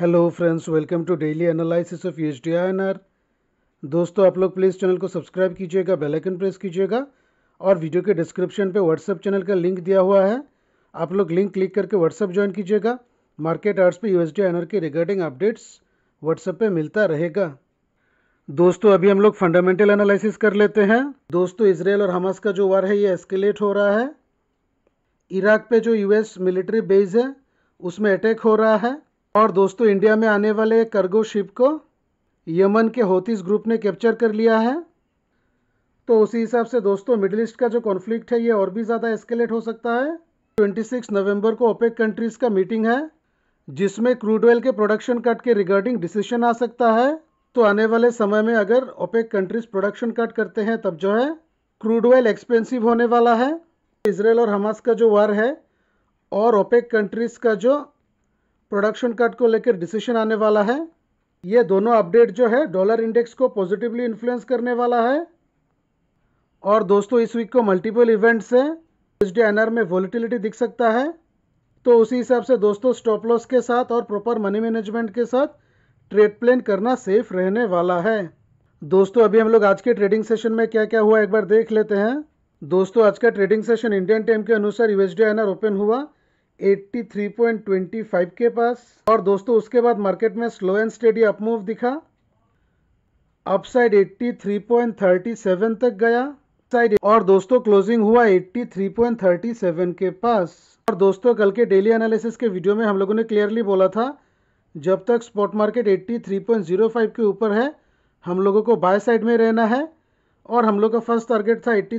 hello friends welcome to daily analysis of H D I N R दोस्तों आप लोग please channel को subscribe कीजिएगा बेल आइकन प्रेस कीजिएगा और वीडियो के डिस्क्रिप्शन पे व्हाट्सअप चैनल का लिंक दिया हुआ है आप लोग लिंक क्लिक करके व्हाट्सअप ज्वाइन कीजिएगा मार्केट आर्ट्स पे यू e एस के रिगार्डिंग अपडेट्स व्हाट्सएप पर मिलता रहेगा दोस्तों अभी हम लोग फंडामेंटल एनालिसिस कर लेते हैं दोस्तों इसराइल और हमास का जो वार है ये एस्केलेट हो रहा है इराक पर जो एस मिलिट्री बेस है उसमें अटैक हो रहा है और दोस्तों इंडिया में आने वाले कार्गो शिप को यमन के होतीस ग्रुप ने कैप्चर कर लिया है तो उसी हिसाब से दोस्तों मिडिल ईस्ट का जो कॉन्फ्लिक्ट है ये और भी ज़्यादा एस्केलेट हो सकता है 26 नवंबर को ओपेक कंट्रीज़ का मीटिंग है जिसमें क्रूड ऑयल के प्रोडक्शन कट के रिगार्डिंग डिसीजन आ सकता है तो आने वाले समय में अगर ओपेक कंट्रीज़ प्रोडक्शन कट करते हैं तब जो है क्रूड ऑयल एक्सपेंसिव होने वाला है इसराइल और हमास का जो वार है और ओपेक कंट्रीज़ का जो प्रोडक्शन कट को लेकर डिसीशन आने वाला है ये दोनों अपडेट जो है डॉलर इंडेक्स को पॉजिटिवली इन्फ्लुएंस करने वाला है और दोस्तों इस वीक को मल्टीपल इवेंट्स हैं एन आर में वॉलिटिलिटी दिख सकता है तो उसी हिसाब से दोस्तों स्टॉप लॉस के साथ और प्रॉपर मनी मैनेजमेंट के साथ ट्रेड प्लान करना सेफ रहने वाला है दोस्तों अभी हम लोग आज के ट्रेडिंग सेशन में क्या क्या हुआ एक बार देख लेते हैं दोस्तों आज का ट्रेडिंग सेशन इंडियन टाइम के अनुसार यूएसडी एनआर ओपन हुआ 83.25 के पास और दोस्तों उसके बाद मार्केट में स्लो एंड स्टेडी अपमूव दिखा अपसाइड 83.37 तक गया साइड और दोस्तों क्लोजिंग हुआ 83.37 के पास और दोस्तों कल के डेली एनालिसिस के वीडियो में हम लोगों ने क्लियरली बोला था जब तक स्पॉट मार्केट 83.05 के ऊपर है हम लोगों को बाय साइड में रहना है और हम लोग का फर्स्ट टारगेट था एट्टी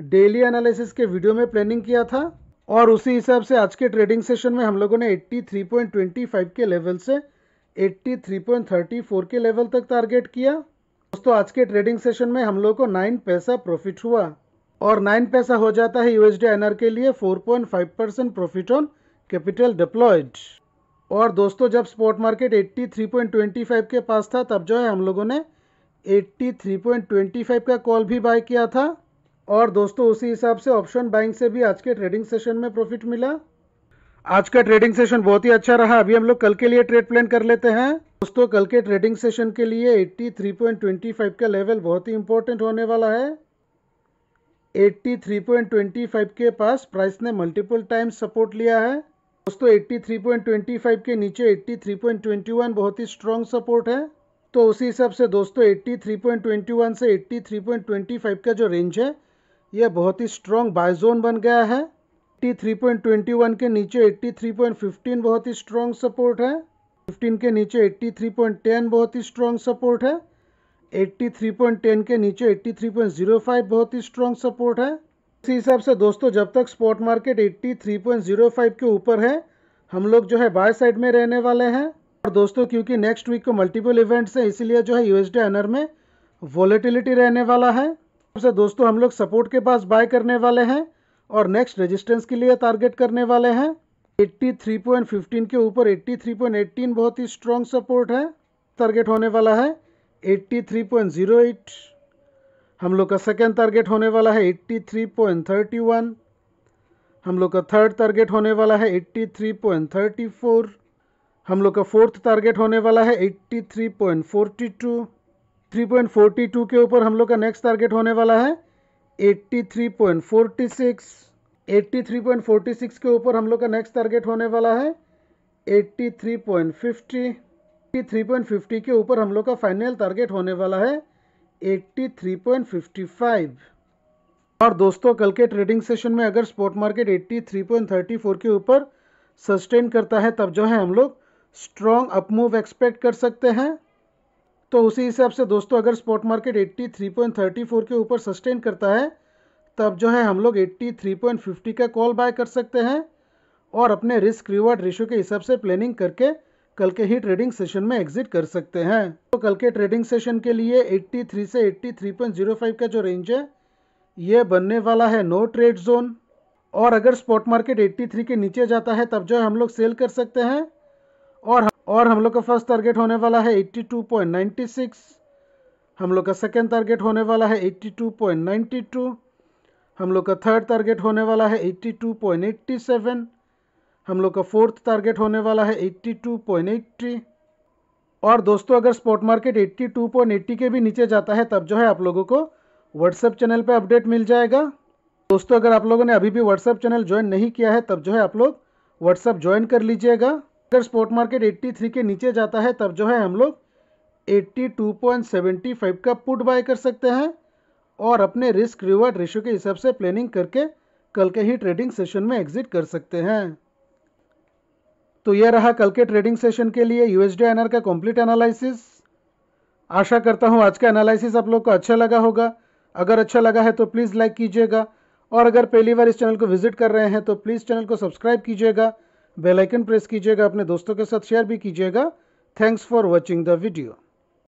डेली एनालिसिस के वीडियो में प्लानिंग किया था और उसी हिसाब से आज के ट्रेडिंग सेशन में हम लोगों ने 83.25 के लेवल से 83.34 के लेवल तक टारगेट किया दोस्तों आज के ट्रेडिंग सेशन में हम लोगों को नाइन पैसा प्रॉफिट हुआ और नाइन पैसा हो जाता है यूएसडी एनआर के लिए 4.5 percent profit on capital deployed और दोस्तों जब स्पॉट मार्केट 83.25 के पास था तब जो है हम लोगों ने 83.25 का कॉल भी बाय किया था और दोस्तों उसी हिसाब से ऑप्शन बाइंग से भी आज के ट्रेडिंग सेशन में प्रॉफिट मिला आज का ट्रेडिंग सेशन बहुत ही अच्छा रहा अभी हम लोग कल के लिए ट्रेड प्लान कर लेते हैं दोस्तों कल के ट्रेडिंग सेशन के लिए 83.25 का लेवल बहुत ही इंपॉर्टेंट होने वाला है 83.25 के पास प्राइस ने मल्टीपल टाइम सपोर्ट लिया है दोस्तों 83.25 के नीचे 83.21 बहुत ही स्ट्रॉन्ग सपोर्ट है तो उसी हिसाब से दोस्तों 83.21 से 83.25 का जो रेंज है यह बहुत ही स्ट्रॉन्ग बायजोन बन गया है 83.21 के नीचे 83.15 बहुत ही स्ट्रॉन्ग सपोर्ट है 15 के नीचे 83.10 बहुत ही स्ट्रॉन्ग सपोर्ट है 83.10 के नीचे 83.05 बहुत ही स्ट्रॉन्ग सपोर्ट है इसी हिसाब से दोस्तों जब तक स्पॉट मार्केट 83.05 के ऊपर है हम लोग जो है बाय साइड में रहने वाले हैं और दोस्तों क्योंकि नेक्स्ट वीक को मल्टीपल इवेंट्स हैं इसीलिए जो है यूएसडी अनर में वॉलेटिलिटी रहने वाला है से दोस्तों हम लोग सपोर्ट के पास बाय करने वाले हैं और नेक्स्ट रेजिस्टेंस के लिए टारगेट करने वाले हैं 83.15 के ऊपर 83.18 बहुत ही स्ट्रॉन्ग सपोर्ट है टारगेट होने वाला है 83.08 हम लोग का सेकेंड टारगेट होने वाला है 83.31 हम लोग का थर्ड टारगेट होने वाला है 83.34 हम लोग का फोर्थ टारगेट होने वाला है 83.42 83.42 के ऊपर हम लोग का नेक्स्ट टारगेट होने वाला है 83.46 83.46 के ऊपर हम लोग का नेक्स्ट टारगेट होने वाला है 83.50 83.50 के ऊपर हम लोग का फाइनल टारगेट होने वाला है 83.55 और दोस्तों कल के ट्रेडिंग सेशन में अगर स्पॉट मार्केट 83.34 के ऊपर सस्टेन करता है तब जो है हम लोग स्ट्रॉन्ग अपमूव एक्सपेक्ट कर सकते हैं तो उसी हिसाब से दोस्तों अगर स्पॉट मार्केट 83.34 के ऊपर सस्टेन करता है तब जो है हम लोग 83.50 का कॉल बाय कर सकते हैं और अपने रिस्क रिवार्ड रेशो के हिसाब से प्लानिंग करके कल के ही ट्रेडिंग सेशन में एग्जिट कर सकते हैं तो कल के ट्रेडिंग सेशन के लिए 83 से 83.05 का जो रेंज है ये बनने वाला है नो ट्रेड जोन और अगर स्पॉट मार्केट 83 के नीचे जाता है तब जो है हम लोग सेल कर सकते हैं और हम और हम लोग का फर्स्ट टारगेट होने वाला है 82.96 हम लोग का सेकेंड टारगेट होने वाला है 82.92 हम लोग का थर्ड टारगेट होने वाला है 82.87 हम लोग का फोर्थ टारगेट होने वाला है 82.80 और दोस्तों अगर स्पॉट मार्केट 82.80 के भी नीचे जाता है तब जो है आप लोगों को व्हाट्सएप चैनल पर अपडेट मिल जाएगा दोस्तों अगर आप लोगों ने अभी भी व्हाट्सएप चैनल ज्वाइन नहीं किया है तब जो है आप लोग व्हाट्सएप ज्वाइन कर लीजिएगा अगर स्पॉट मार्केट 83 के नीचे जाता है तब जो है हम लोग 82.75 का पुट बाय कर सकते हैं और अपने रिस्क रिवर्ड रेशियो के हिसाब से प्लानिंग करके कल के ही ट्रेडिंग सेशन में एग्जिट कर सकते हैं तो यह रहा कल के ट्रेडिंग सेशन के लिए यूएसडी एनआर का कंप्लीट एनालिसिस आशा करता हूँ आज का एनालिसिस आप लोग को अच्छा लगा होगा अगर अच्छा लगा है तो प्लीज़ लाइक कीजिएगा और अगर पहली बार इस चैनल को विजिट कर रहे हैं तो प्लीज़ चैनल को सब्सक्राइब कीजिएगा बेल आइकन प्रेस कीजिएगा अपने दोस्तों के साथ शेयर भी कीजिएगा thanks for watching the video